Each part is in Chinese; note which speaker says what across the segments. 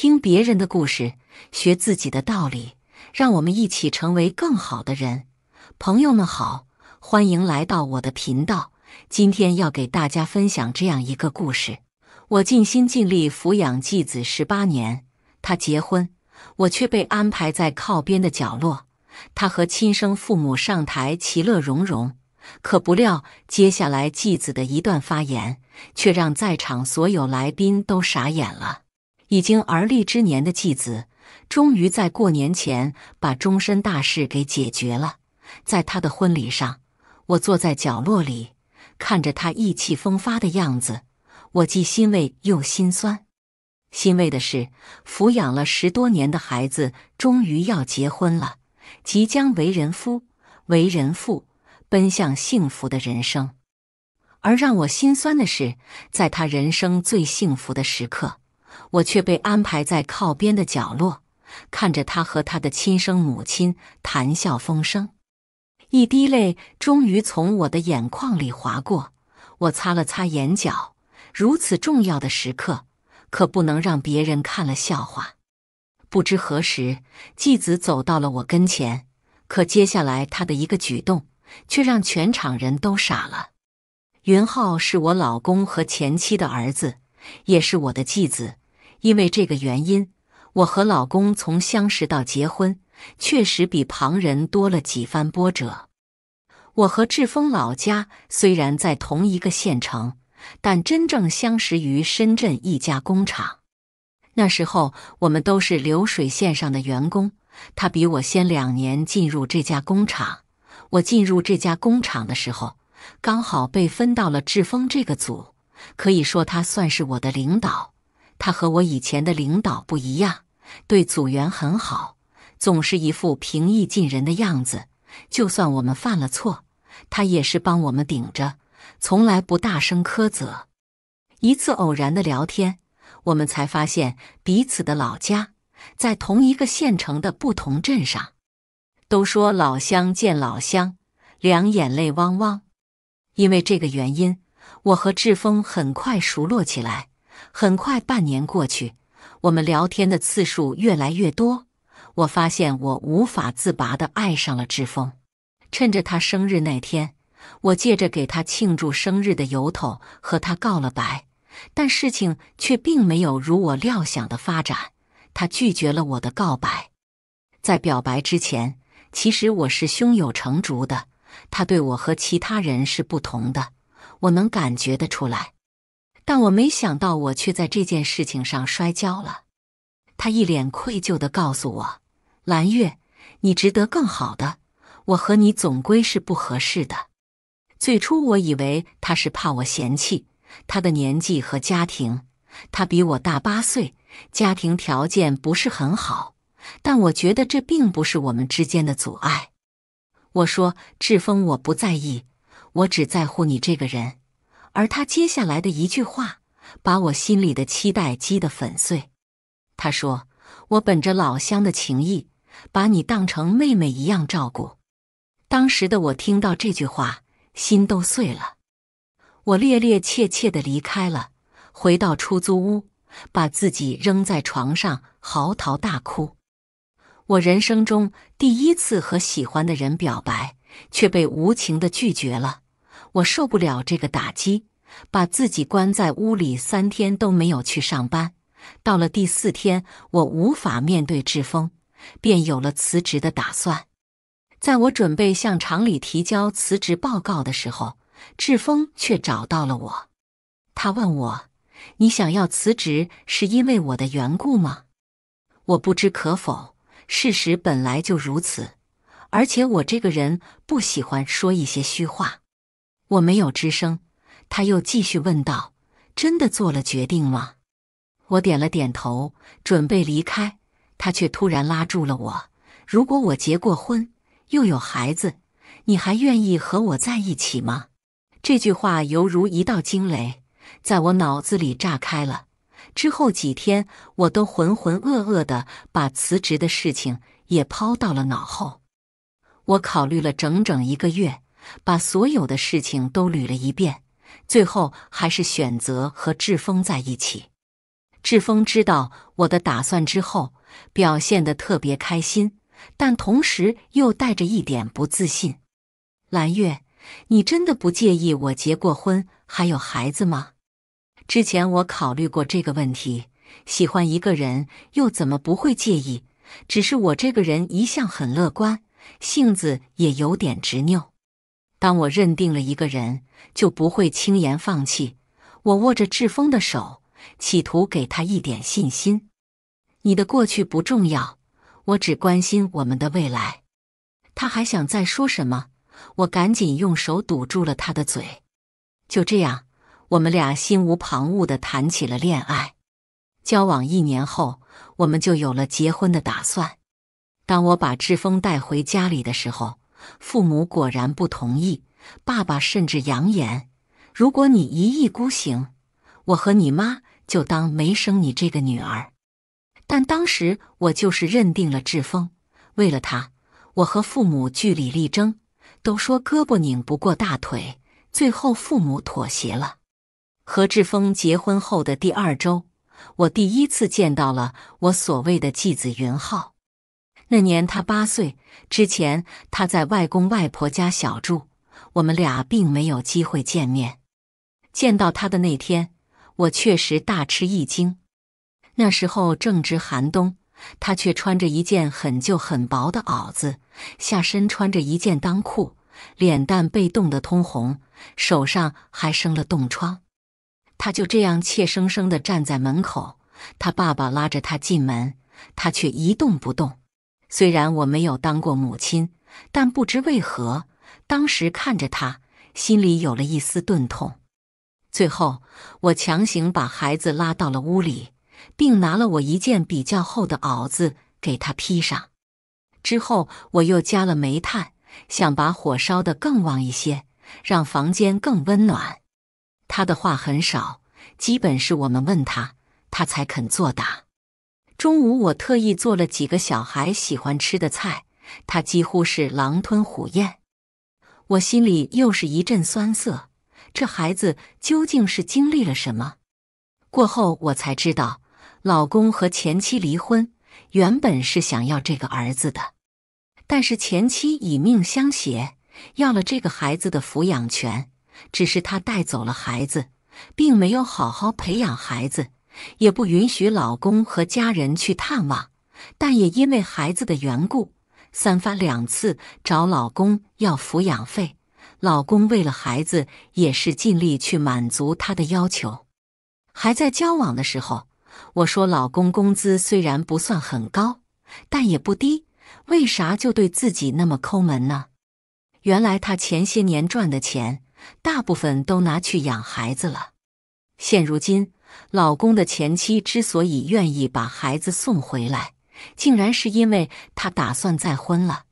Speaker 1: 听别人的故事，学自己的道理，让我们一起成为更好的人。朋友们好，欢迎来到我的频道。今天要给大家分享这样一个故事：我尽心尽力抚养继子十八年，他结婚，我却被安排在靠边的角落。他和亲生父母上台，其乐融融。可不料，接下来继子的一段发言，却让在场所有来宾都傻眼了。已经而立之年的继子，终于在过年前把终身大事给解决了。在他的婚礼上，我坐在角落里，看着他意气风发的样子，我既欣慰又心酸。欣慰的是，抚养了十多年的孩子终于要结婚了，即将为人夫、为人父，奔向幸福的人生；而让我心酸的是，在他人生最幸福的时刻。我却被安排在靠边的角落，看着他和他的亲生母亲谈笑风生，一滴泪终于从我的眼眶里划过。我擦了擦眼角，如此重要的时刻，可不能让别人看了笑话。不知何时，继子走到了我跟前，可接下来他的一个举动却让全场人都傻了。云浩是我老公和前妻的儿子，也是我的继子。因为这个原因，我和老公从相识到结婚，确实比旁人多了几番波折。我和志峰老家虽然在同一个县城，但真正相识于深圳一家工厂。那时候我们都是流水线上的员工，他比我先两年进入这家工厂。我进入这家工厂的时候，刚好被分到了志峰这个组，可以说他算是我的领导。他和我以前的领导不一样，对组员很好，总是一副平易近人的样子。就算我们犯了错，他也是帮我们顶着，从来不大声苛责。一次偶然的聊天，我们才发现彼此的老家在同一个县城的不同镇上。都说老乡见老乡，两眼泪汪汪。因为这个原因，我和志峰很快熟络起来。很快，半年过去，我们聊天的次数越来越多。我发现我无法自拔地爱上了志峰。趁着他生日那天，我借着给他庆祝生日的由头和他告了白。但事情却并没有如我料想的发展，他拒绝了我的告白。在表白之前，其实我是胸有成竹的。他对我和其他人是不同的，我能感觉得出来。但我没想到，我却在这件事情上摔跤了。他一脸愧疚的告诉我：“蓝月，你值得更好的，我和你总归是不合适的。”最初我以为他是怕我嫌弃他的年纪和家庭，他比我大八岁，家庭条件不是很好。但我觉得这并不是我们之间的阻碍。我说：“志峰，我不在意，我只在乎你这个人。”而他接下来的一句话，把我心里的期待击得粉碎。他说：“我本着老乡的情谊，把你当成妹妹一样照顾。”当时的我听到这句话，心都碎了。我猎猎怯怯的离开了，回到出租屋，把自己扔在床上，嚎啕大哭。我人生中第一次和喜欢的人表白，却被无情的拒绝了。我受不了这个打击，把自己关在屋里三天都没有去上班。到了第四天，我无法面对志峰，便有了辞职的打算。在我准备向厂里提交辞职报告的时候，志峰却找到了我。他问我：“你想要辞职是因为我的缘故吗？”我不知可否。事实本来就如此，而且我这个人不喜欢说一些虚话。我没有吱声，他又继续问道：“真的做了决定吗？”我点了点头，准备离开，他却突然拉住了我：“如果我结过婚，又有孩子，你还愿意和我在一起吗？”这句话犹如一道惊雷，在我脑子里炸开了。之后几天，我都浑浑噩噩的把辞职的事情也抛到了脑后。我考虑了整整一个月。把所有的事情都捋了一遍，最后还是选择和志峰在一起。志峰知道我的打算之后，表现得特别开心，但同时又带着一点不自信。蓝月，你真的不介意我结过婚还有孩子吗？之前我考虑过这个问题，喜欢一个人又怎么不会介意？只是我这个人一向很乐观，性子也有点执拗。当我认定了一个人，就不会轻言放弃。我握着志峰的手，企图给他一点信心。你的过去不重要，我只关心我们的未来。他还想再说什么，我赶紧用手堵住了他的嘴。就这样，我们俩心无旁骛地谈起了恋爱。交往一年后，我们就有了结婚的打算。当我把志峰带回家里的时候。父母果然不同意，爸爸甚至扬言：“如果你一意孤行，我和你妈就当没生你这个女儿。”但当时我就是认定了志峰，为了他，我和父母据理力争，都说胳膊拧不过大腿，最后父母妥协了。和志峰结婚后的第二周，我第一次见到了我所谓的继子云浩。那年他八岁之前，他在外公外婆家小住，我们俩并没有机会见面。见到他的那天，我确实大吃一惊。那时候正值寒冬，他却穿着一件很旧很薄的袄子，下身穿着一件裆裤，脸蛋被冻得通红，手上还生了冻疮。他就这样怯生生地站在门口，他爸爸拉着他进门，他却一动不动。虽然我没有当过母亲，但不知为何，当时看着他，心里有了一丝钝痛。最后，我强行把孩子拉到了屋里，并拿了我一件比较厚的袄子给他披上。之后，我又加了煤炭，想把火烧得更旺一些，让房间更温暖。他的话很少，基本是我们问他，他才肯作答。中午，我特意做了几个小孩喜欢吃的菜，他几乎是狼吞虎咽。我心里又是一阵酸涩，这孩子究竟是经历了什么？过后我才知道，老公和前妻离婚，原本是想要这个儿子的，但是前妻以命相胁，要了这个孩子的抚养权，只是他带走了孩子，并没有好好培养孩子。也不允许老公和家人去探望，但也因为孩子的缘故，三番两次找老公要抚养费。老公为了孩子也是尽力去满足她的要求。还在交往的时候，我说老公工资虽然不算很高，但也不低，为啥就对自己那么抠门呢？原来他前些年赚的钱大部分都拿去养孩子了，现如今。老公的前妻之所以愿意把孩子送回来，竟然是因为她打算再婚了，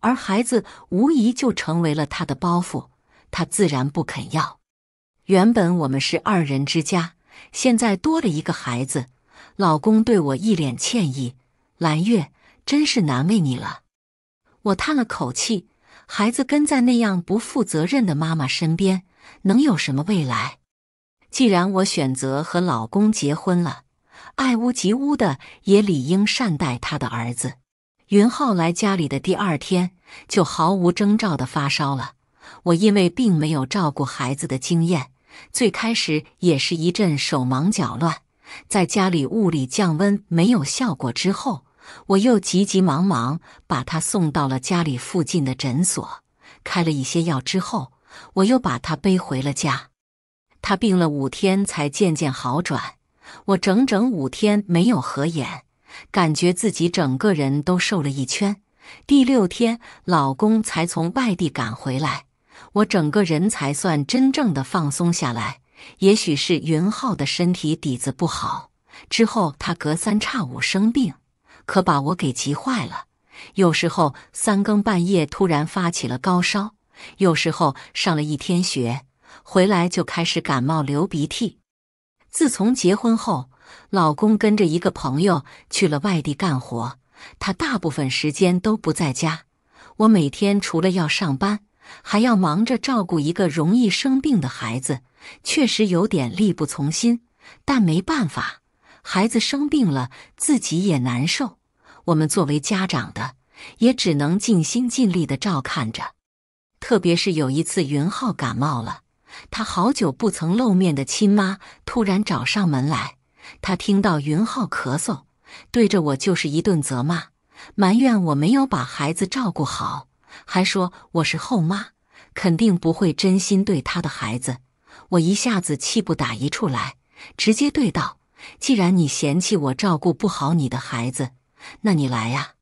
Speaker 1: 而孩子无疑就成为了她的包袱，她自然不肯要。原本我们是二人之家，现在多了一个孩子，老公对我一脸歉意：“蓝月，真是难为你了。”我叹了口气：“孩子跟在那样不负责任的妈妈身边，能有什么未来？”既然我选择和老公结婚了，爱屋及乌的也理应善待他的儿子。云浩来家里的第二天就毫无征兆的发烧了。我因为并没有照顾孩子的经验，最开始也是一阵手忙脚乱。在家里物理降温没有效果之后，我又急急忙忙把他送到了家里附近的诊所，开了一些药之后，我又把他背回了家。他病了五天才渐渐好转，我整整五天没有合眼，感觉自己整个人都瘦了一圈。第六天，老公才从外地赶回来，我整个人才算真正的放松下来。也许是云浩的身体底子不好，之后他隔三差五生病，可把我给急坏了。有时候三更半夜突然发起了高烧，有时候上了一天学。回来就开始感冒流鼻涕。自从结婚后，老公跟着一个朋友去了外地干活，他大部分时间都不在家。我每天除了要上班，还要忙着照顾一个容易生病的孩子，确实有点力不从心。但没办法，孩子生病了，自己也难受。我们作为家长的，也只能尽心尽力的照看着。特别是有一次，云浩感冒了。他好久不曾露面的亲妈突然找上门来，他听到云浩咳嗽，对着我就是一顿责骂，埋怨我没有把孩子照顾好，还说我是后妈，肯定不会真心对他的孩子。我一下子气不打一处来，直接对道：“既然你嫌弃我照顾不好你的孩子，那你来呀！”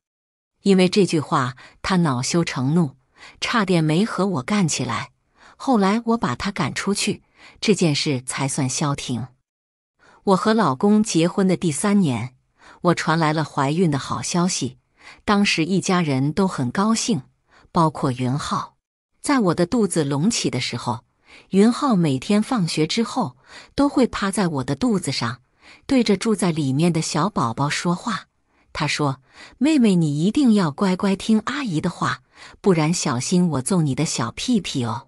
Speaker 1: 因为这句话，他恼羞成怒，差点没和我干起来。后来我把他赶出去，这件事才算消停。我和老公结婚的第三年，我传来了怀孕的好消息，当时一家人都很高兴，包括云浩。在我的肚子隆起的时候，云浩每天放学之后都会趴在我的肚子上，对着住在里面的小宝宝说话。他说：“妹妹，你一定要乖乖听阿姨的话，不然小心我揍你的小屁屁哦。”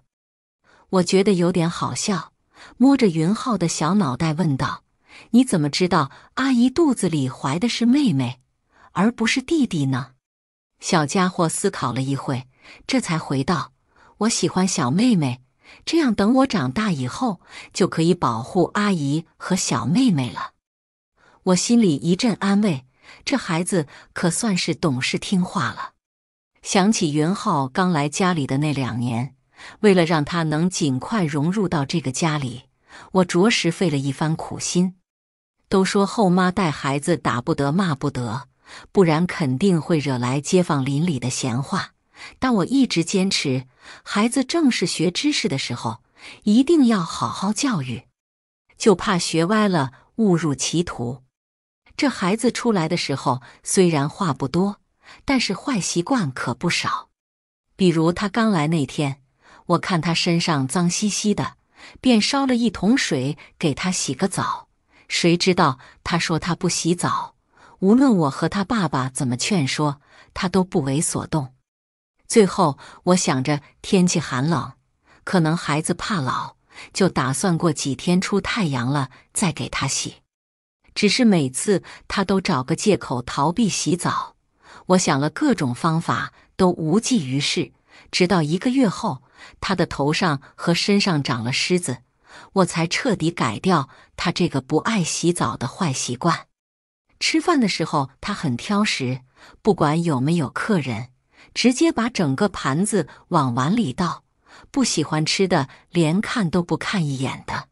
Speaker 1: 我觉得有点好笑，摸着云浩的小脑袋问道：“你怎么知道阿姨肚子里怀的是妹妹，而不是弟弟呢？”小家伙思考了一会，这才回道：“我喜欢小妹妹，这样等我长大以后就可以保护阿姨和小妹妹了。”我心里一阵安慰，这孩子可算是懂事听话了。想起云浩刚来家里的那两年。为了让他能尽快融入到这个家里，我着实费了一番苦心。都说后妈带孩子打不得、骂不得，不然肯定会惹来街坊邻里的闲话。但我一直坚持，孩子正是学知识的时候，一定要好好教育，就怕学歪了、误入歧途。这孩子出来的时候虽然话不多，但是坏习惯可不少，比如他刚来那天。我看他身上脏兮兮的，便烧了一桶水给他洗个澡。谁知道他说他不洗澡，无论我和他爸爸怎么劝说，他都不为所动。最后，我想着天气寒冷，可能孩子怕冷，就打算过几天出太阳了再给他洗。只是每次他都找个借口逃避洗澡，我想了各种方法都无济于事，直到一个月后。他的头上和身上长了虱子，我才彻底改掉他这个不爱洗澡的坏习惯。吃饭的时候，他很挑食，不管有没有客人，直接把整个盘子往碗里倒，不喜欢吃的连看都不看一眼的。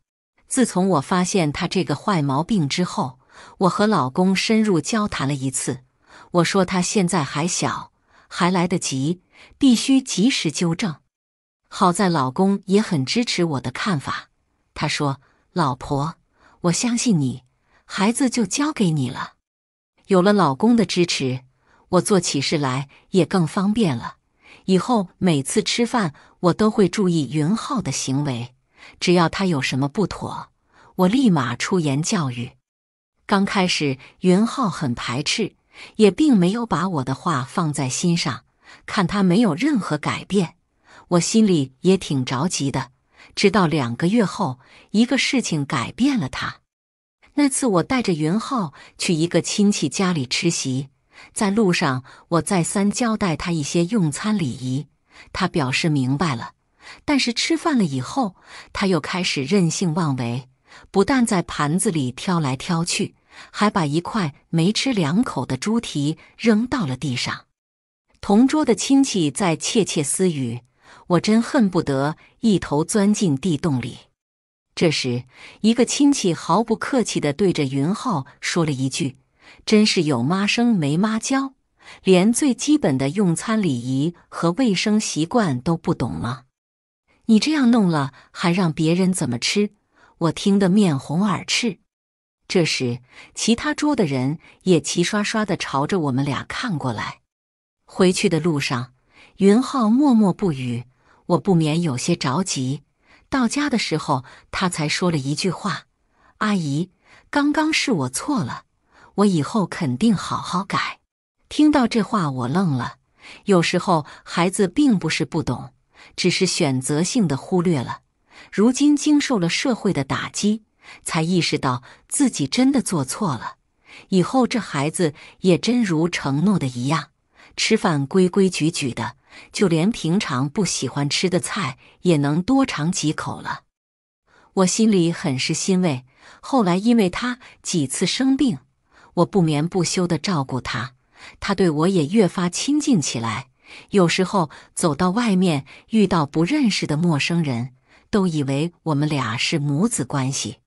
Speaker 1: 自从我发现他这个坏毛病之后，我和老公深入交谈了一次。我说他现在还小，还来得及，必须及时纠正。好在老公也很支持我的看法，他说：“老婆，我相信你，孩子就交给你了。”有了老公的支持，我做起事来也更方便了。以后每次吃饭，我都会注意云浩的行为，只要他有什么不妥，我立马出言教育。刚开始，云浩很排斥，也并没有把我的话放在心上，看他没有任何改变。我心里也挺着急的。直到两个月后，一个事情改变了他。那次我带着云浩去一个亲戚家里吃席，在路上我再三交代他一些用餐礼仪，他表示明白了。但是吃饭了以后，他又开始任性妄为，不但在盘子里挑来挑去，还把一块没吃两口的猪蹄扔到了地上。同桌的亲戚在窃窃私语。我真恨不得一头钻进地洞里。这时，一个亲戚毫不客气地对着云浩说了一句：“真是有妈生没妈教，连最基本的用餐礼仪和卫生习惯都不懂吗？你这样弄了，还让别人怎么吃？”我听得面红耳赤。这时，其他桌的人也齐刷刷地朝着我们俩看过来。回去的路上。云浩默默不语，我不免有些着急。到家的时候，他才说了一句话：“阿姨，刚刚是我错了，我以后肯定好好改。”听到这话，我愣了。有时候孩子并不是不懂，只是选择性的忽略了。如今经受了社会的打击，才意识到自己真的做错了。以后这孩子也真如承诺的一样，吃饭规规矩矩的。就连平常不喜欢吃的菜也能多尝几口了，我心里很是欣慰。后来因为他几次生病，我不眠不休地照顾他，他对我也越发亲近起来。有时候走到外面遇到不认识的陌生人，都以为我们俩是母子关系。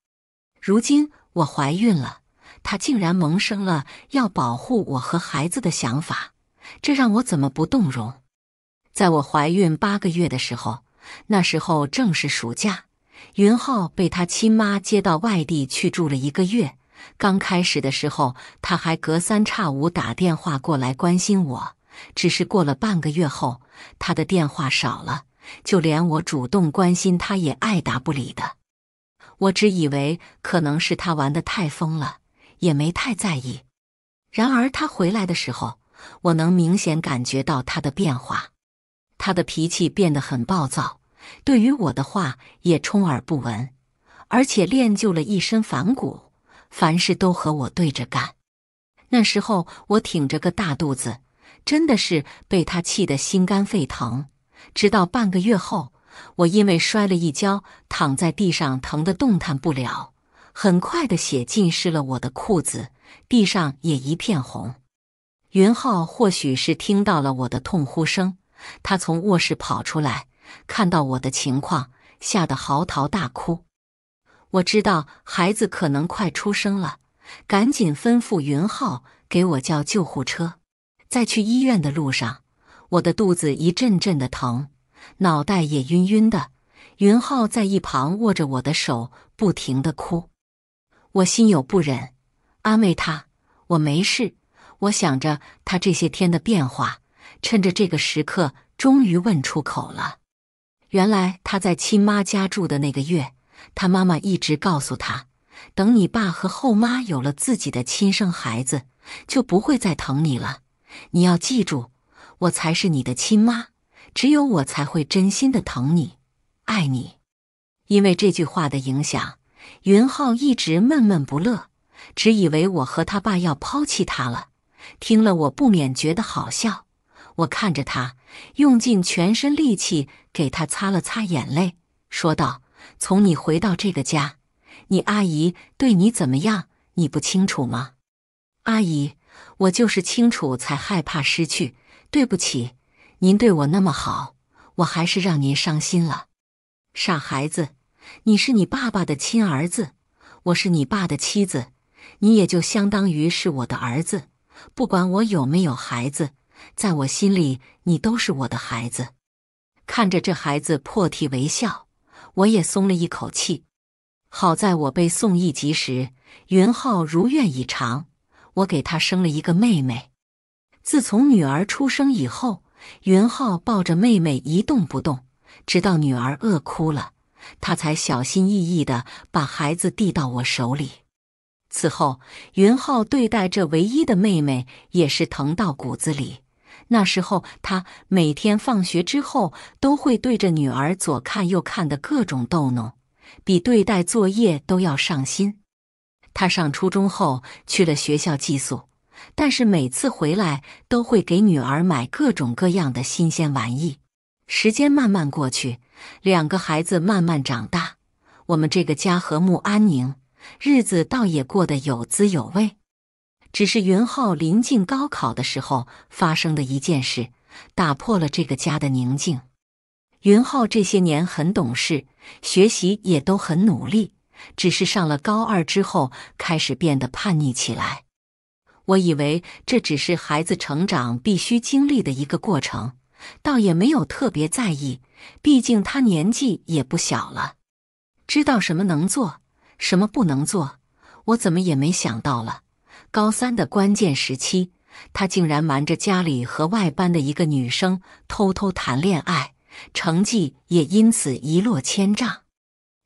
Speaker 1: 如今我怀孕了，他竟然萌生了要保护我和孩子的想法，这让我怎么不动容？在我怀孕八个月的时候，那时候正是暑假，云浩被他亲妈接到外地去住了一个月。刚开始的时候，他还隔三差五打电话过来关心我，只是过了半个月后，他的电话少了，就连我主动关心他也爱答不理的。我只以为可能是他玩的太疯了，也没太在意。然而他回来的时候，我能明显感觉到他的变化。他的脾气变得很暴躁，对于我的话也充耳不闻，而且练就了一身反骨，凡事都和我对着干。那时候我挺着个大肚子，真的是被他气得心肝沸腾。直到半个月后，我因为摔了一跤，躺在地上疼得动弹不了，很快的血浸湿了我的裤子，地上也一片红。云浩或许是听到了我的痛呼声。他从卧室跑出来，看到我的情况，吓得嚎啕大哭。我知道孩子可能快出生了，赶紧吩咐云浩给我叫救护车。在去医院的路上，我的肚子一阵阵的疼，脑袋也晕晕的。云浩在一旁握着我的手，不停的哭。我心有不忍，安慰他：“我没事。”我想着他这些天的变化。趁着这个时刻，终于问出口了。原来他在亲妈家住的那个月，他妈妈一直告诉他：“等你爸和后妈有了自己的亲生孩子，就不会再疼你了。你要记住，我才是你的亲妈，只有我才会真心的疼你、爱你。”因为这句话的影响，云浩一直闷闷不乐，只以为我和他爸要抛弃他了。听了，我不免觉得好笑。我看着他，用尽全身力气给他擦了擦眼泪，说道：“从你回到这个家，你阿姨对你怎么样？你不清楚吗？”阿姨，我就是清楚才害怕失去。对不起，您对我那么好，我还是让您伤心了。傻孩子，你是你爸爸的亲儿子，我是你爸的妻子，你也就相当于是我的儿子。不管我有没有孩子。在我心里，你都是我的孩子。看着这孩子破涕为笑，我也松了一口气。好在我被送一级时，云浩如愿以偿，我给他生了一个妹妹。自从女儿出生以后，云浩抱着妹妹一动不动，直到女儿饿哭了，他才小心翼翼地把孩子递到我手里。此后，云浩对待这唯一的妹妹也是疼到骨子里。那时候，他每天放学之后都会对着女儿左看右看的各种逗弄，比对待作业都要上心。他上初中后去了学校寄宿，但是每次回来都会给女儿买各种各样的新鲜玩意。时间慢慢过去，两个孩子慢慢长大，我们这个家和睦安宁，日子倒也过得有滋有味。只是云浩临近高考的时候发生的一件事，打破了这个家的宁静。云浩这些年很懂事，学习也都很努力，只是上了高二之后开始变得叛逆起来。我以为这只是孩子成长必须经历的一个过程，倒也没有特别在意，毕竟他年纪也不小了，知道什么能做，什么不能做。我怎么也没想到了。高三的关键时期，他竟然瞒着家里和外班的一个女生偷偷谈恋爱，成绩也因此一落千丈。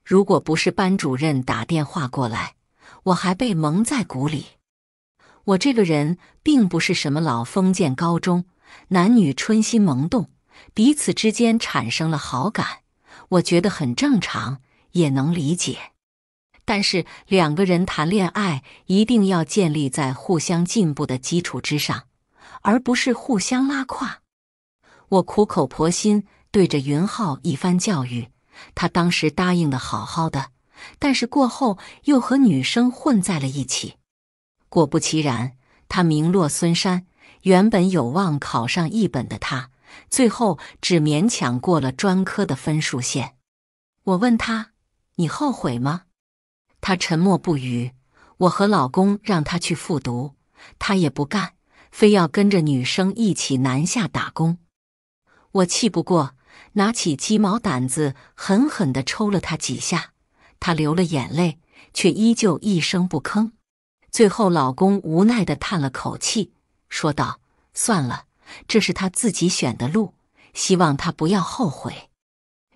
Speaker 1: 如果不是班主任打电话过来，我还被蒙在鼓里。我这个人并不是什么老封建，高中男女春心萌动，彼此之间产生了好感，我觉得很正常，也能理解。但是两个人谈恋爱一定要建立在互相进步的基础之上，而不是互相拉胯。我苦口婆心对着云浩一番教育，他当时答应的好好的，但是过后又和女生混在了一起。果不其然，他名落孙山。原本有望考上一本的他，最后只勉强过了专科的分数线。我问他：“你后悔吗？”他沉默不语，我和老公让他去复读，他也不干，非要跟着女生一起南下打工。我气不过，拿起鸡毛掸子狠狠地抽了他几下，他流了眼泪，却依旧一声不吭。最后，老公无奈地叹了口气，说道：“算了，这是他自己选的路，希望他不要后悔。”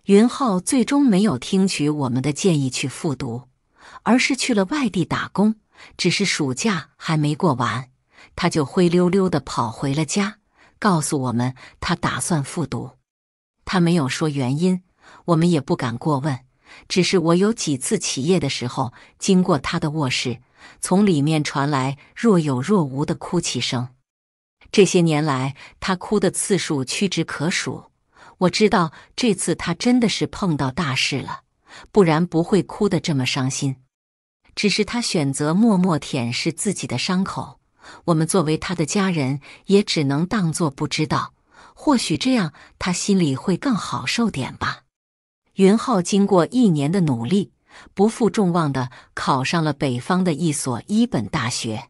Speaker 1: 云浩最终没有听取我们的建议去复读。而是去了外地打工，只是暑假还没过完，他就灰溜溜的跑回了家，告诉我们他打算复读。他没有说原因，我们也不敢过问。只是我有几次起夜的时候经过他的卧室，从里面传来若有若无的哭泣声。这些年来，他哭的次数屈指可数。我知道这次他真的是碰到大事了，不然不会哭得这么伤心。只是他选择默默舔舐自己的伤口，我们作为他的家人也只能当作不知道。或许这样他心里会更好受点吧。云浩经过一年的努力，不负众望的考上了北方的一所一本大学。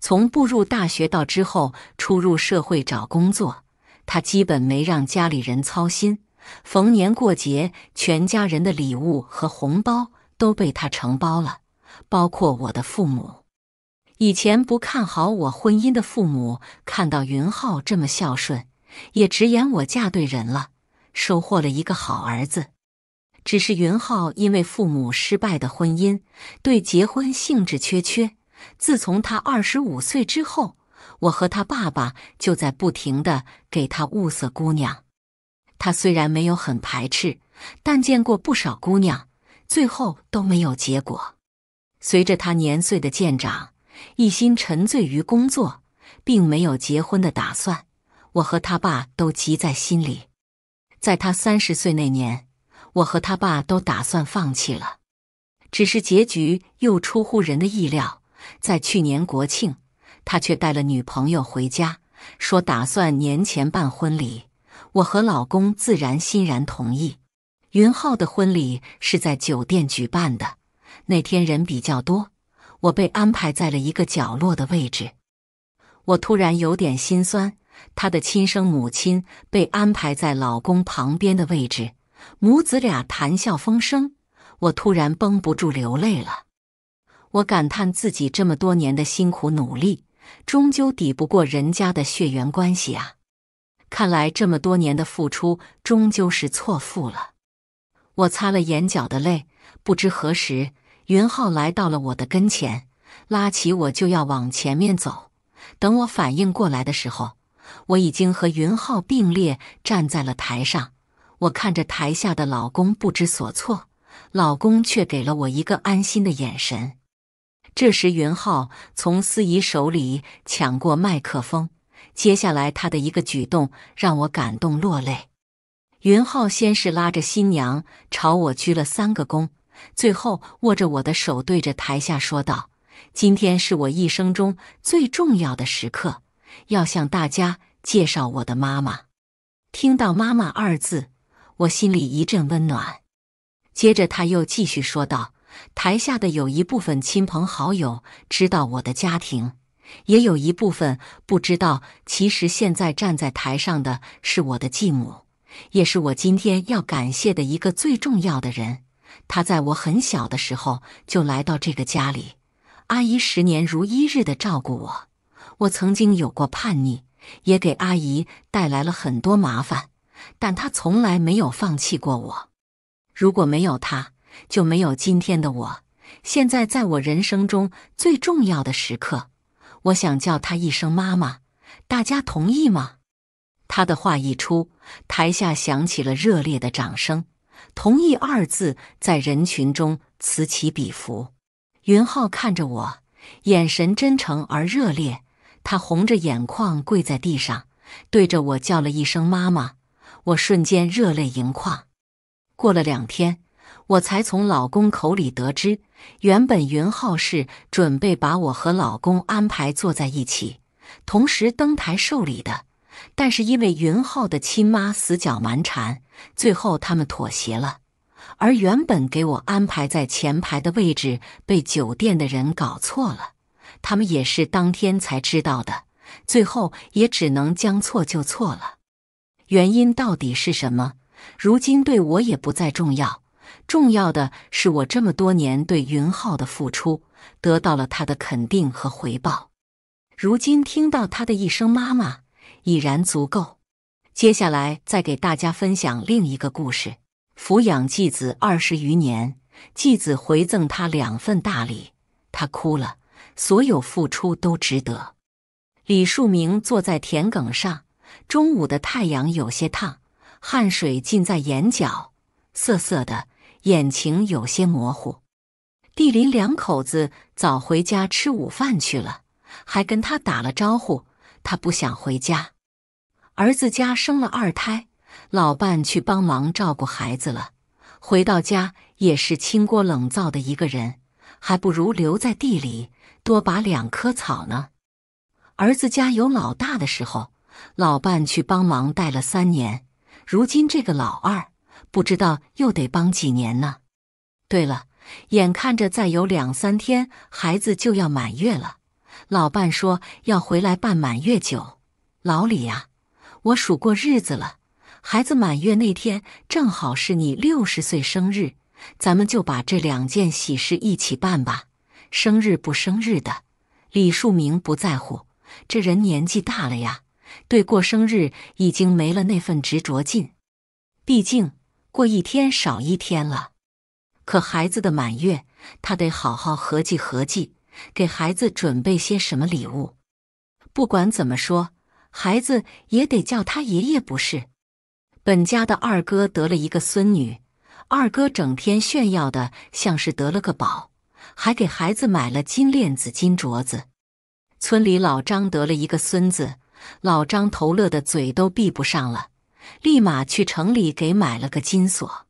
Speaker 1: 从步入大学到之后出入社会找工作，他基本没让家里人操心。逢年过节，全家人的礼物和红包都被他承包了。包括我的父母，以前不看好我婚姻的父母，看到云浩这么孝顺，也直言我嫁对人了，收获了一个好儿子。只是云浩因为父母失败的婚姻，对结婚兴致缺缺。自从他二十五岁之后，我和他爸爸就在不停的给他物色姑娘。他虽然没有很排斥，但见过不少姑娘，最后都没有结果。随着他年岁的渐长，一心沉醉于工作，并没有结婚的打算。我和他爸都急在心里。在他三十岁那年，我和他爸都打算放弃了，只是结局又出乎人的意料。在去年国庆，他却带了女朋友回家，说打算年前办婚礼。我和老公自然欣然同意。云浩的婚礼是在酒店举办的。那天人比较多，我被安排在了一个角落的位置。我突然有点心酸，她的亲生母亲被安排在老公旁边的位置，母子俩谈笑风生。我突然绷不住流泪了，我感叹自己这么多年的辛苦努力，终究抵不过人家的血缘关系啊！看来这么多年的付出终究是错付了。我擦了眼角的泪，不知何时。云浩来到了我的跟前，拉起我就要往前面走。等我反应过来的时候，我已经和云浩并列站在了台上。我看着台下的老公，不知所措。老公却给了我一个安心的眼神。这时，云浩从司仪手里抢过麦克风。接下来，他的一个举动让我感动落泪。云浩先是拉着新娘朝我鞠了三个躬。最后，握着我的手，对着台下说道：“今天是我一生中最重要的时刻，要向大家介绍我的妈妈。”听到“妈妈”二字，我心里一阵温暖。接着，他又继续说道：“台下的有一部分亲朋好友知道我的家庭，也有一部分不知道。其实，现在站在台上的是我的继母，也是我今天要感谢的一个最重要的人。”她在我很小的时候就来到这个家里，阿姨十年如一日的照顾我。我曾经有过叛逆，也给阿姨带来了很多麻烦，但她从来没有放弃过我。如果没有她，就没有今天的我。现在在我人生中最重要的时刻，我想叫她一声妈妈。大家同意吗？她的话一出，台下响起了热烈的掌声。同意二字在人群中此起彼伏。云浩看着我，眼神真诚而热烈。他红着眼眶跪在地上，对着我叫了一声“妈妈”。我瞬间热泪盈眶。过了两天，我才从老公口里得知，原本云浩是准备把我和老公安排坐在一起，同时登台受礼的。但是因为云浩的亲妈死角蛮缠，最后他们妥协了。而原本给我安排在前排的位置被酒店的人搞错了，他们也是当天才知道的，最后也只能将错就错了。原因到底是什么？如今对我也不再重要，重要的是我这么多年对云浩的付出得到了他的肯定和回报。如今听到他的一声“妈妈”。已然足够。接下来再给大家分享另一个故事：抚养继子二十余年，继子回赠他两份大礼，他哭了，所有付出都值得。李树明坐在田埂上，中午的太阳有些烫，汗水浸在眼角，涩涩的眼睛有些模糊。地林两口子早回家吃午饭去了，还跟他打了招呼。他不想回家。儿子家生了二胎，老伴去帮忙照顾孩子了。回到家也是清锅冷灶的一个人，还不如留在地里多拔两棵草呢。儿子家有老大的时候，老伴去帮忙带了三年，如今这个老二，不知道又得帮几年呢。对了，眼看着再有两三天孩子就要满月了，老伴说要回来办满月酒，老李呀。我数过日子了，孩子满月那天正好是你六十岁生日，咱们就把这两件喜事一起办吧。生日不生日的，李树明不在乎。这人年纪大了呀，对过生日已经没了那份执着劲。毕竟过一天少一天了。可孩子的满月，他得好好合计合计，给孩子准备些什么礼物。不管怎么说。孩子也得叫他爷爷，不是？本家的二哥得了一个孙女，二哥整天炫耀的像是得了个宝，还给孩子买了金链子、金镯子。村里老张得了一个孙子，老张头乐的嘴都闭不上了，立马去城里给买了个金锁。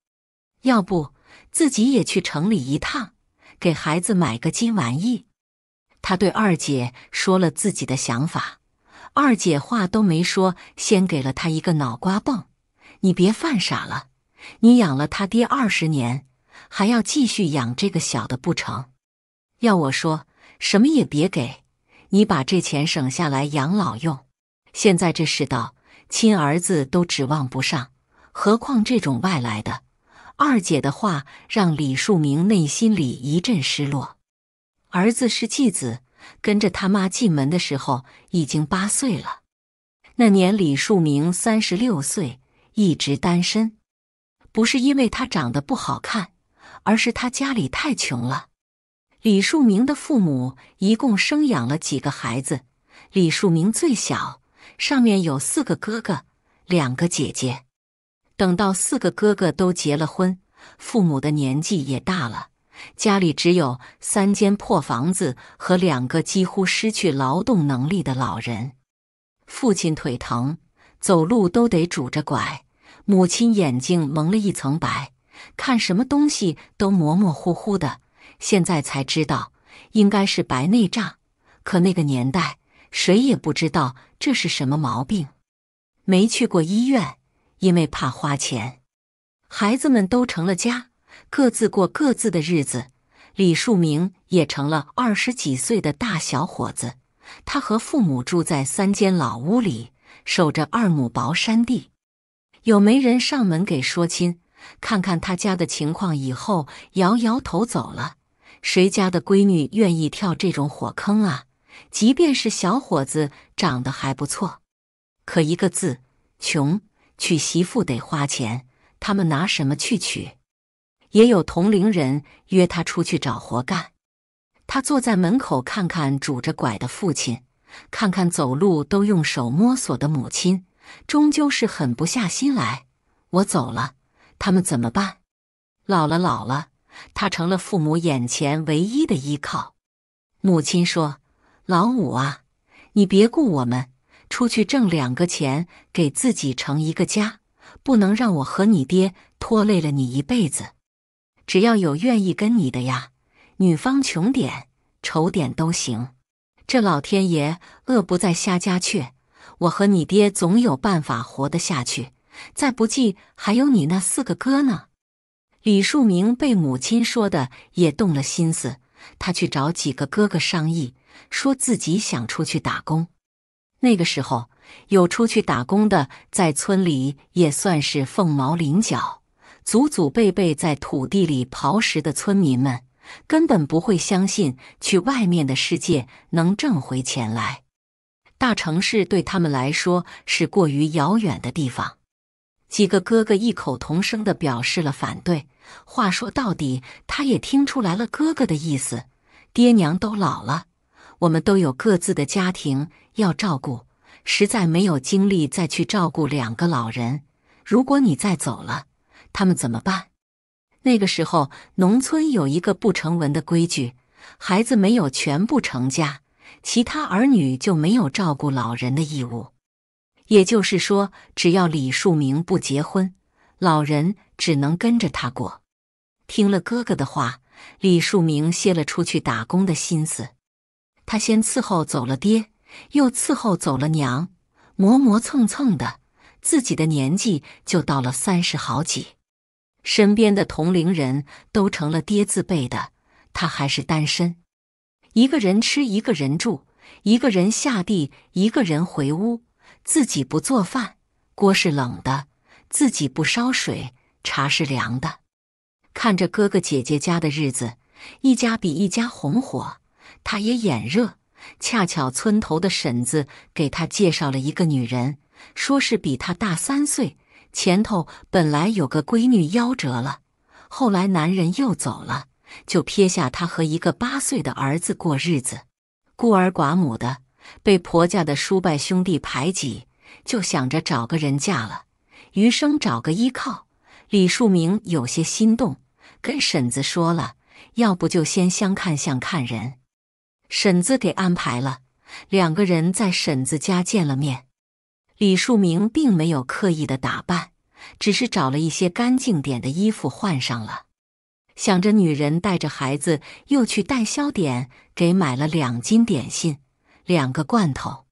Speaker 1: 要不自己也去城里一趟，给孩子买个金玩意？他对二姐说了自己的想法。二姐话都没说，先给了他一个脑瓜棒。你别犯傻了，你养了他爹二十年，还要继续养这个小的不成？要我说，什么也别给，你把这钱省下来养老用。现在这世道，亲儿子都指望不上，何况这种外来的？二姐的话让李树明内心里一阵失落。儿子是继子。跟着他妈进门的时候已经八岁了，那年李树明三十六岁，一直单身。不是因为他长得不好看，而是他家里太穷了。李树明的父母一共生养了几个孩子？李树明最小，上面有四个哥哥，两个姐姐。等到四个哥哥都结了婚，父母的年纪也大了。家里只有三间破房子和两个几乎失去劳动能力的老人。父亲腿疼，走路都得拄着拐；母亲眼睛蒙了一层白，看什么东西都模模糊糊的。现在才知道，应该是白内障，可那个年代谁也不知道这是什么毛病，没去过医院，因为怕花钱。孩子们都成了家。各自过各自的日子，李树明也成了二十几岁的大小伙子。他和父母住在三间老屋里，守着二亩薄山地。有媒人上门给说亲，看看他家的情况以后，摇摇头走了。谁家的闺女愿意跳这种火坑啊？即便是小伙子长得还不错，可一个字，穷。娶媳妇得花钱，他们拿什么去娶？也有同龄人约他出去找活干，他坐在门口，看看拄着拐的父亲，看看走路都用手摸索的母亲，终究是狠不下心来。我走了，他们怎么办？老了，老了，他成了父母眼前唯一的依靠。母亲说：“老五啊，你别顾我们，出去挣两个钱，给自己成一个家，不能让我和你爹拖累了你一辈子。”只要有愿意跟你的呀，女方穷点、丑点都行。这老天爷饿不在瞎家雀，我和你爹总有办法活得下去。再不济还有你那四个哥呢。李树明被母亲说的也动了心思，他去找几个哥哥商议，说自己想出去打工。那个时候有出去打工的，在村里也算是凤毛麟角。祖祖辈辈在土地里刨食的村民们根本不会相信去外面的世界能挣回钱来。大城市对他们来说是过于遥远的地方。几个哥哥异口同声的表示了反对。话说到底，他也听出来了哥哥的意思。爹娘都老了，我们都有各自的家庭要照顾，实在没有精力再去照顾两个老人。如果你再走了，他们怎么办？那个时候，农村有一个不成文的规矩：孩子没有全部成家，其他儿女就没有照顾老人的义务。也就是说，只要李树明不结婚，老人只能跟着他过。听了哥哥的话，李树明歇了出去打工的心思。他先伺候走了爹，又伺候走了娘，磨磨蹭蹭的，自己的年纪就到了三十好几。身边的同龄人都成了爹字辈的，他还是单身，一个人吃，一个人住，一个人下地，一个人回屋，自己不做饭，锅是冷的，自己不烧水，茶是凉的。看着哥哥姐姐家的日子，一家比一家红火，他也眼热。恰巧村头的婶子给他介绍了一个女人，说是比他大三岁。前头本来有个闺女夭折了，后来男人又走了，就撇下她和一个八岁的儿子过日子，孤儿寡母的，被婆家的叔伯兄弟排挤，就想着找个人嫁了，余生找个依靠。李树明有些心动，跟婶子说了，要不就先相看相看人。婶子给安排了，两个人在婶子家见了面。李树明并没有刻意的打扮，只是找了一些干净点的衣服换上了。想着女人带着孩子又去代销点给买了两斤点心，两个罐头。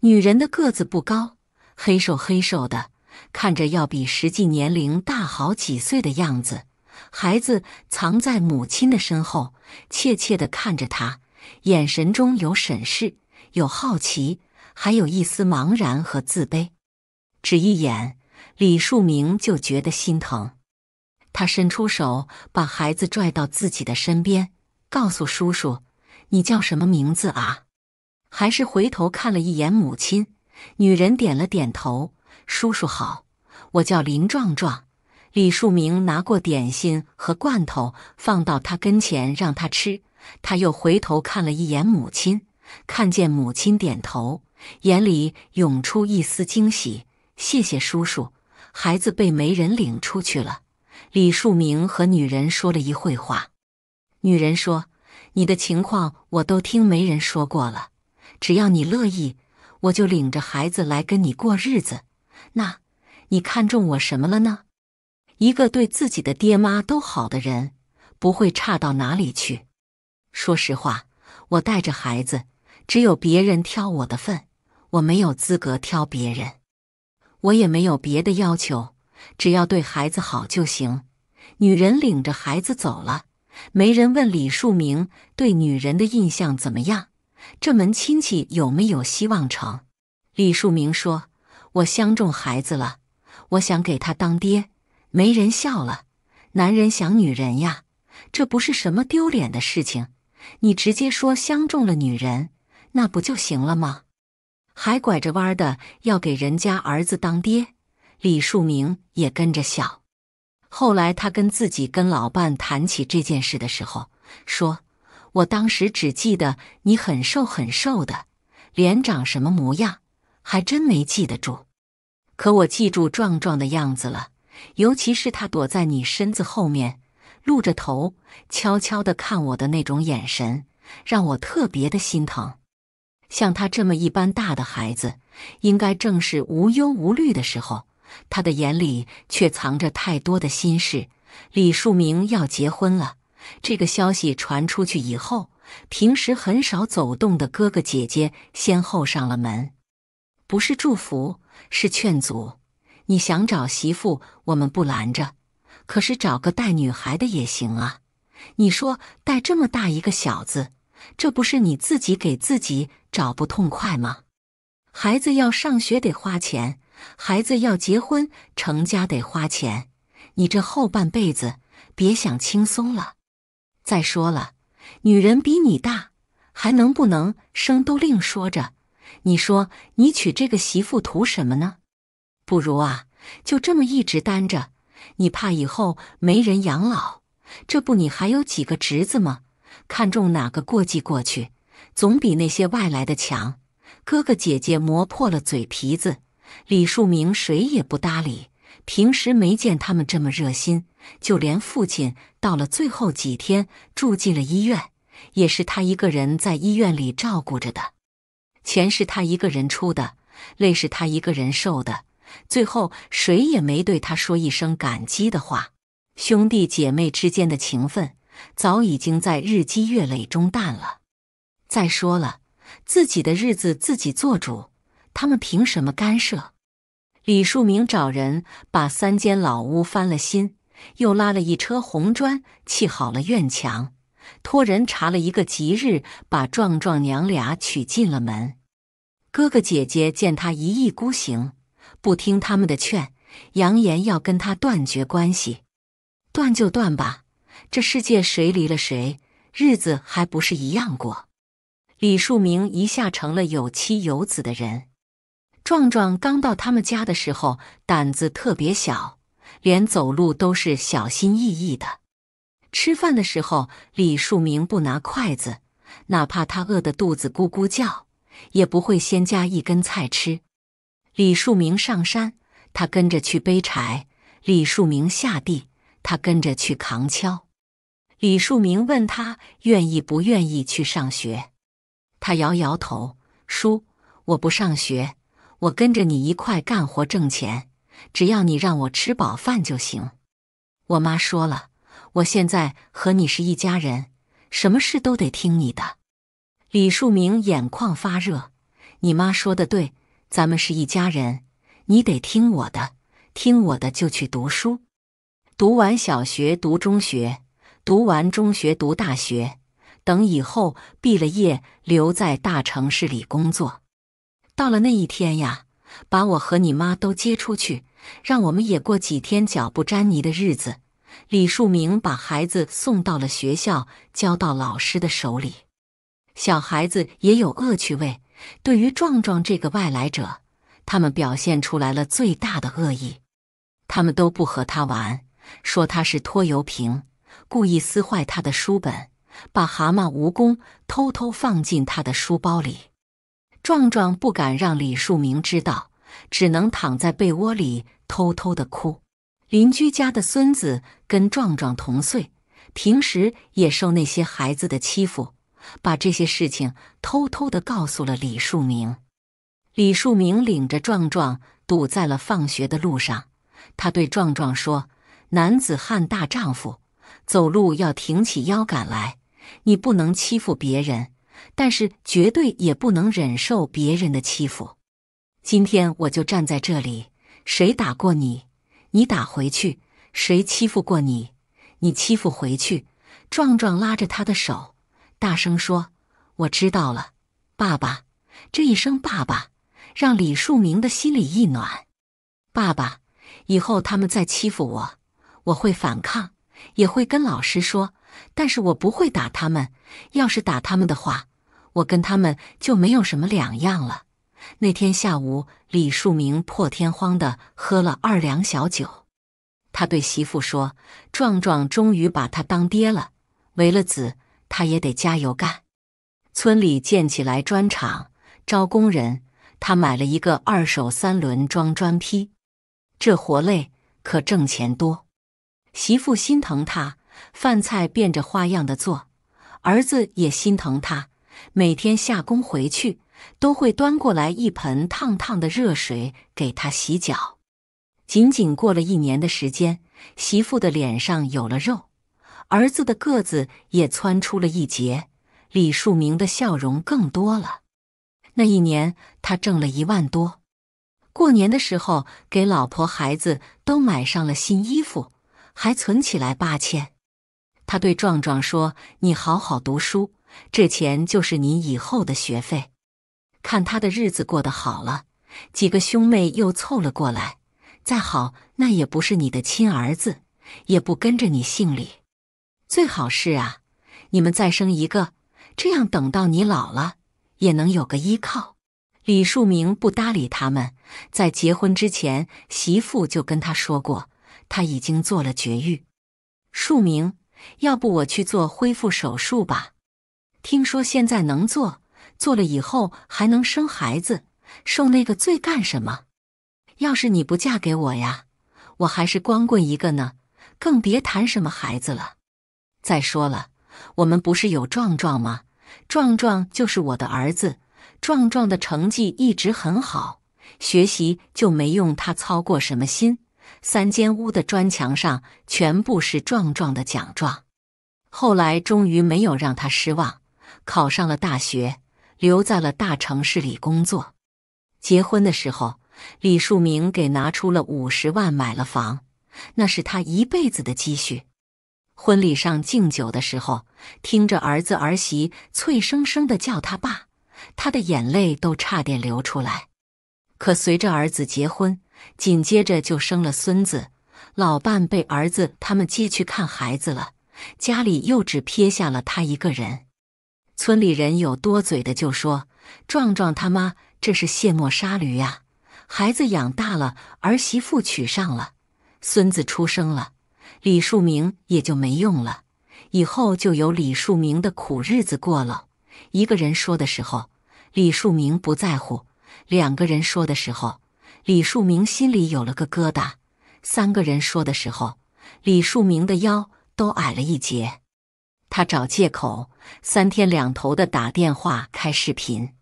Speaker 1: 女人的个子不高，黑瘦黑瘦的，看着要比实际年龄大好几岁的样子。孩子藏在母亲的身后，怯怯的看着他，眼神中有审视，有好奇。还有一丝茫然和自卑，只一眼，李树明就觉得心疼。他伸出手，把孩子拽到自己的身边，告诉叔叔：“你叫什么名字啊？”还是回头看了一眼母亲，女人点了点头。叔叔好，我叫林壮壮。李树明拿过点心和罐头放到他跟前让他吃。他又回头看了一眼母亲，看见母亲点头。眼里涌出一丝惊喜。谢谢叔叔，孩子被媒人领出去了。李树明和女人说了一会话。女人说：“你的情况我都听媒人说过了，只要你乐意，我就领着孩子来跟你过日子。那你看中我什么了呢？一个对自己的爹妈都好的人，不会差到哪里去。说实话，我带着孩子，只有别人挑我的份。”我没有资格挑别人，我也没有别的要求，只要对孩子好就行。女人领着孩子走了，没人问李树明对女人的印象怎么样，这门亲戚有没有希望成？李树明说：“我相中孩子了，我想给他当爹。”没人笑了，男人想女人呀，这不是什么丢脸的事情，你直接说相中了女人，那不就行了吗？还拐着弯儿的要给人家儿子当爹，李树明也跟着笑。后来他跟自己跟老伴谈起这件事的时候，说：“我当时只记得你很瘦很瘦的，脸长什么模样，还真没记得住。可我记住壮壮的样子了，尤其是他躲在你身子后面，露着头，悄悄的看我的那种眼神，让我特别的心疼。”像他这么一般大的孩子，应该正是无忧无虑的时候。他的眼里却藏着太多的心事。李树明要结婚了，这个消息传出去以后，平时很少走动的哥哥姐姐先后上了门，不是祝福，是劝阻。你想找媳妇，我们不拦着，可是找个带女孩的也行啊。你说带这么大一个小子？这不是你自己给自己找不痛快吗？孩子要上学得花钱，孩子要结婚成家得花钱，你这后半辈子别想轻松了。再说了，女人比你大，还能不能生都另说着。你说你娶这个媳妇图什么呢？不如啊，就这么一直单着。你怕以后没人养老？这不，你还有几个侄子吗？看中哪个过继过去，总比那些外来的强。哥哥姐姐磨破了嘴皮子，李树明谁也不搭理。平时没见他们这么热心，就连父亲到了最后几天住进了医院，也是他一个人在医院里照顾着的。钱是他一个人出的，累是他一个人受的，最后谁也没对他说一声感激的话。兄弟姐妹之间的情分。早已经在日积月累中淡了。再说了，自己的日子自己做主，他们凭什么干涉？李树明找人把三间老屋翻了新，又拉了一车红砖砌好了院墙，托人查了一个吉日，把壮壮娘俩娶进了门。哥哥姐姐见他一意孤行，不听他们的劝，扬言要跟他断绝关系。断就断吧。这世界谁离了谁，日子还不是一样过？李树明一下成了有妻有子的人。壮壮刚到他们家的时候，胆子特别小，连走路都是小心翼翼的。吃饭的时候，李树明不拿筷子，哪怕他饿得肚子咕咕叫，也不会先夹一根菜吃。李树明上山，他跟着去背柴；李树明下地，他跟着去扛锹。李树明问他愿意不愿意去上学，他摇摇头：“叔，我不上学，我跟着你一块干活挣钱，只要你让我吃饱饭就行。”我妈说了，我现在和你是一家人，什么事都得听你的。李树明眼眶发热：“你妈说的对，咱们是一家人，你得听我的，听我的就去读书，读完小学，读中学。”读完中学，读大学，等以后毕了业，留在大城市里工作。到了那一天呀，把我和你妈都接出去，让我们也过几天脚不沾泥的日子。李树明把孩子送到了学校，交到老师的手里。小孩子也有恶趣味，对于壮壮这个外来者，他们表现出来了最大的恶意，他们都不和他玩，说他是拖油瓶。故意撕坏他的书本，把蛤蟆、蜈蚣偷偷放进他的书包里。壮壮不敢让李树明知道，只能躺在被窝里偷偷的哭。邻居家的孙子跟壮壮同岁，平时也受那些孩子的欺负，把这些事情偷偷的告诉了李树明。李树明领着壮壮堵在了放学的路上，他对壮壮说：“男子汉大丈夫。”走路要挺起腰杆来，你不能欺负别人，但是绝对也不能忍受别人的欺负。今天我就站在这里，谁打过你，你打回去；谁欺负过你，你欺负回去。壮壮拉着他的手，大声说：“我知道了，爸爸。”这一声“爸爸”让李树明的心里一暖。“爸爸，以后他们再欺负我，我会反抗。”也会跟老师说，但是我不会打他们。要是打他们的话，我跟他们就没有什么两样了。那天下午，李树明破天荒的喝了二两小酒。他对媳妇说：“壮壮终于把他当爹了，为了子，他也得加油干。”村里建起来砖厂，招工人。他买了一个二手三轮装砖坯，这活累，可挣钱多。媳妇心疼他，饭菜变着花样的做；儿子也心疼他，每天下工回去都会端过来一盆烫烫的热水给他洗脚。仅仅过了一年的时间，媳妇的脸上有了肉，儿子的个子也蹿出了一截。李树明的笑容更多了。那一年他挣了一万多，过年的时候给老婆孩子都买上了新衣服。还存起来八千，他对壮壮说：“你好好读书，这钱就是你以后的学费。”看他的日子过得好了，几个兄妹又凑了过来。再好，那也不是你的亲儿子，也不跟着你姓李。最好是啊，你们再生一个，这样等到你老了也能有个依靠。李树明不搭理他们，在结婚之前，媳妇就跟他说过。他已经做了绝育，树明，要不我去做恢复手术吧？听说现在能做，做了以后还能生孩子，受那个罪干什么？要是你不嫁给我呀，我还是光棍一个呢，更别谈什么孩子了。再说了，我们不是有壮壮吗？壮壮就是我的儿子，壮壮的成绩一直很好，学习就没用他操过什么心。三间屋的砖墙上全部是壮壮的奖状。后来终于没有让他失望，考上了大学，留在了大城市里工作。结婚的时候，李树明给拿出了五十万买了房，那是他一辈子的积蓄。婚礼上敬酒的时候，听着儿子儿媳脆生生的叫他爸，他的眼泪都差点流出来。可随着儿子结婚，紧接着就生了孙子，老伴被儿子他们接去看孩子了，家里又只撇下了他一个人。村里人有多嘴的，就说：“壮壮他妈这是卸磨杀驴呀！孩子养大了，儿媳妇娶上了，孙子出生了，李树明也就没用了，以后就由李树明的苦日子过了。”一个人说的时候，李树明不在乎；两个人说的时候。李树明心里有了个疙瘩。三个人说的时候，李树明的腰都矮了一截。他找借口，三天两头的打电话开视频，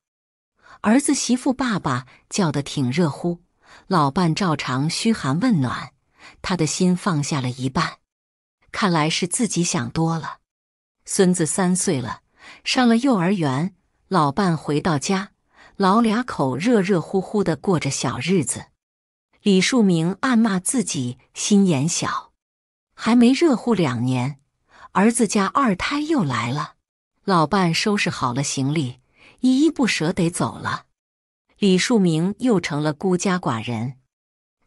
Speaker 1: 儿子媳妇爸爸叫得挺热乎，老伴照常嘘寒问暖，他的心放下了一半。看来是自己想多了。孙子三岁了，上了幼儿园。老伴回到家。老俩口热热乎乎的过着小日子，李树明暗骂自己心眼小，还没热乎两年，儿子家二胎又来了。老伴收拾好了行李，依依不舍得走了，李树明又成了孤家寡人。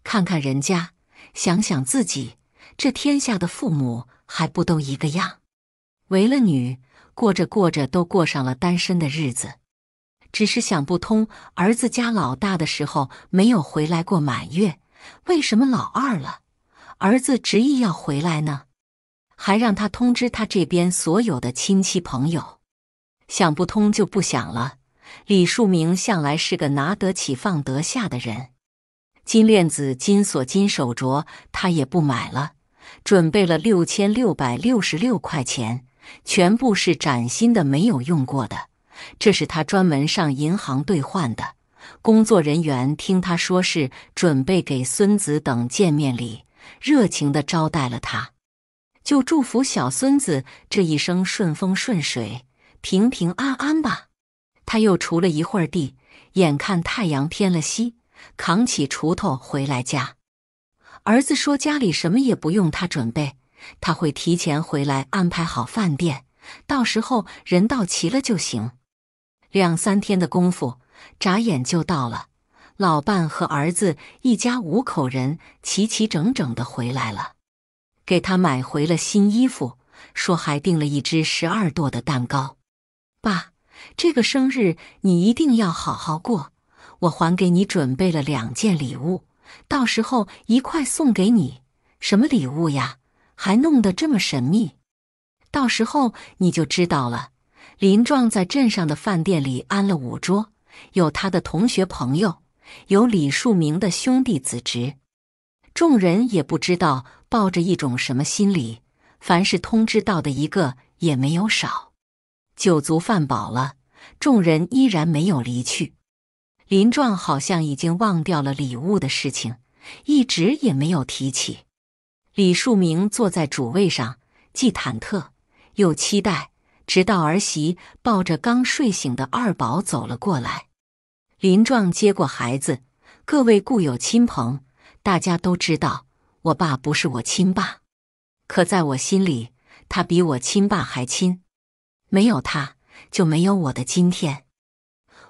Speaker 1: 看看人家，想想自己，这天下的父母还不都一个样？为了女，过着过着都过上了单身的日子。只是想不通，儿子家老大的时候没有回来过满月，为什么老二了，儿子执意要回来呢？还让他通知他这边所有的亲戚朋友。想不通就不想了。李树明向来是个拿得起放得下的人，金链子、金锁、金手镯他也不买了，准备了六千六百六十六块钱，全部是崭新的，没有用过的。这是他专门上银行兑换的。工作人员听他说是准备给孙子等见面礼，热情的招待了他，就祝福小孙子这一生顺风顺水、平平安安吧。他又锄了一会儿地，眼看太阳偏了西，扛起锄头回来家。儿子说家里什么也不用他准备，他会提前回来安排好饭店，到时候人到齐了就行。两三天的功夫，眨眼就到了。老伴和儿子一家五口人齐齐整整的回来了，给他买回了新衣服，说还订了一只十二度的蛋糕。爸，这个生日你一定要好好过。我还给你准备了两件礼物，到时候一块送给你。什么礼物呀？还弄得这么神秘，到时候你就知道了。林壮在镇上的饭店里安了五桌，有他的同学朋友，有李树明的兄弟子侄。众人也不知道抱着一种什么心理，凡是通知到的一个也没有少。酒足饭饱了，众人依然没有离去。林壮好像已经忘掉了礼物的事情，一直也没有提起。李树明坐在主位上，既忐忑又期待。直到儿媳抱着刚睡醒的二宝走了过来，林壮接过孩子。各位故友亲朋，大家都知道，我爸不是我亲爸，可在我心里，他比我亲爸还亲。没有他，就没有我的今天。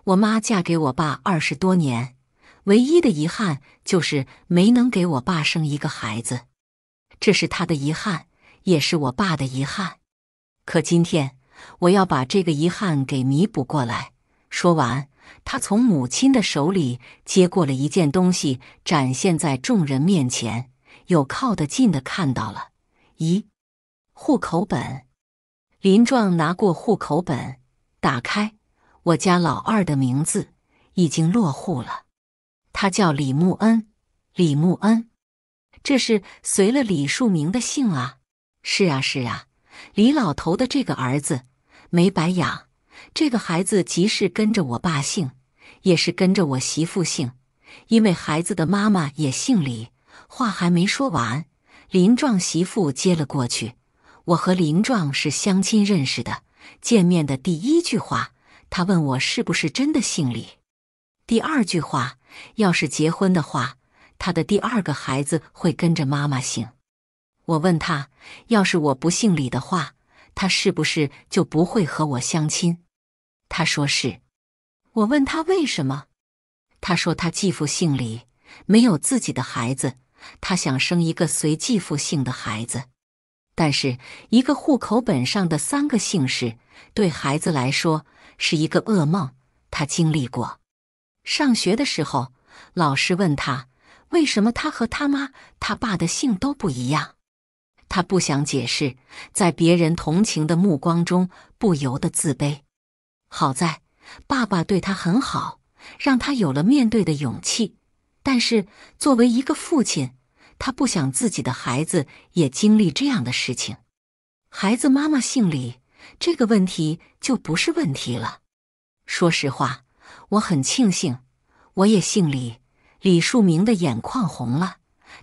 Speaker 1: 我妈嫁给我爸二十多年，唯一的遗憾就是没能给我爸生一个孩子，这是她的遗憾，也是我爸的遗憾。可今天。我要把这个遗憾给弥补过来。说完，他从母亲的手里接过了一件东西，展现在众人面前。有靠得近的看到了，咦，户口本？林壮拿过户口本，打开，我家老二的名字已经落户了。他叫李木恩。李木恩，这是随了李树明的姓啊。是啊，是啊。李老头的这个儿子没白养，这个孩子即是跟着我爸姓，也是跟着我媳妇姓，因为孩子的妈妈也姓李。话还没说完，林壮媳妇接了过去。我和林壮是相亲认识的，见面的第一句话，他问我是不是真的姓李。第二句话，要是结婚的话，他的第二个孩子会跟着妈妈姓。我问他，要是我不姓李的话，他是不是就不会和我相亲？他说是。我问他为什么？他说他继父姓李，没有自己的孩子，他想生一个随继父姓的孩子。但是一个户口本上的三个姓氏对孩子来说是一个噩梦。他经历过，上学的时候，老师问他为什么他和他妈、他爸的姓都不一样。他不想解释，在别人同情的目光中，不由得自卑。好在爸爸对他很好，让他有了面对的勇气。但是作为一个父亲，他不想自己的孩子也经历这样的事情。孩子妈妈姓李，这个问题就不是问题了。说实话，我很庆幸，我也姓李。李树明的眼眶红了，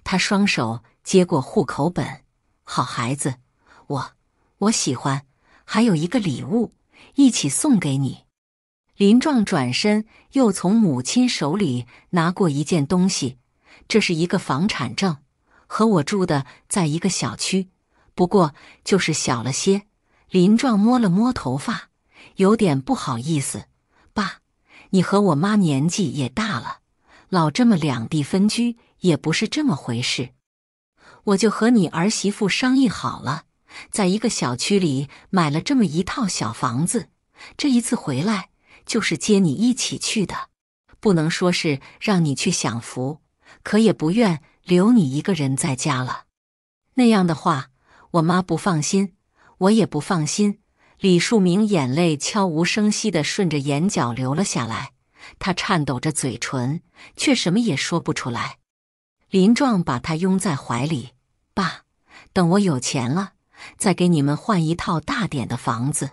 Speaker 1: 他双手接过户口本。好孩子，我我喜欢，还有一个礼物，一起送给你。林壮转身，又从母亲手里拿过一件东西，这是一个房产证，和我住的在一个小区，不过就是小了些。林壮摸了摸头发，有点不好意思。爸，你和我妈年纪也大了，老这么两地分居也不是这么回事。我就和你儿媳妇商议好了，在一个小区里买了这么一套小房子。这一次回来就是接你一起去的，不能说是让你去享福，可也不愿留你一个人在家了。那样的话，我妈不放心，我也不放心。李树明眼泪悄无声息地顺着眼角流了下来，他颤抖着嘴唇，却什么也说不出来。林壮把他拥在怀里，爸，等我有钱了，再给你们换一套大点的房子，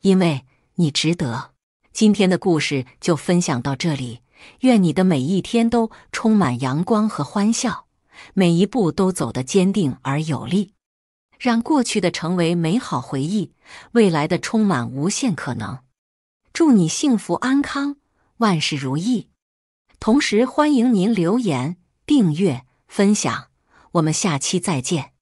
Speaker 1: 因为你值得。今天的故事就分享到这里，愿你的每一天都充满阳光和欢笑，每一步都走得坚定而有力，让过去的成为美好回忆，未来的充满无限可能。祝你幸福安康，万事如意。同时欢迎您留言。订阅、分享，我们下期再见。